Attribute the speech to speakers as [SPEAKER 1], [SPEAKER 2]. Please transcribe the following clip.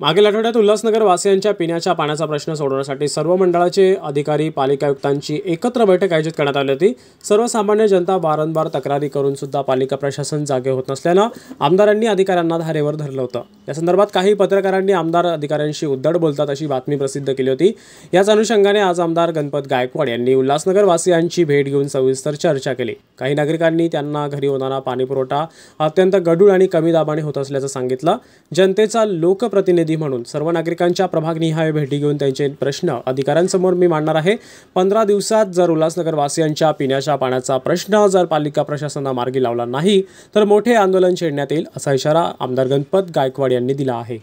[SPEAKER 1] मागील आठवड्यात उल्हासनगर वासियांच्या पिण्याच्या पाण्याचा प्रश्न सोडवण्यासाठी सर्व मंडळाचे अधिकारी पालिका आयुक्तांची एकत्र बैठक आयोजित करण्यात आली होती सर्वसामान्य जनता वारंवार तक्रारी करून सुद्धा पालिका प्रशासन जागे होत नसल्यानं आमदारांनी अधिकाऱ्यांना धारेवर धरलं होतं या संदर्भात काही पत्रकारांनी आमदार अधिकाऱ्यांशी उद्धड बोलतात अशी बातमी प्रसिद्ध केली होती याच अनुषंगाने आज आमदार गणपत गायकवाड यांनी उल्हासनगर वासियांची भेट घेऊन सविस्तर चर्चा केली काही नागरिकांनी त्यांना घरी होणारा पाणीपुरवठा अत्यंत गडूळ आणि कमी दाबाने होत असल्याचं सांगितलं जनतेचा लोकप्रतिनिधी म्हणून सर्व नागरिकांच्या प्रभागनिहाय भेटी घेऊन त्यांचे प्रश्न अधिकाऱ्यांसमोर मी मांडणार आहे पंधरा दिवसात जर उल्हासनगरवासियांच्या पिण्याच्या पाण्याचा प्रश्न जर पालिका मार्गी लावला नाही तर मोठे आंदोलन छेडण्यात येईल असा इशारा आमदार गणपत गायकवाड यांनी दिला आहे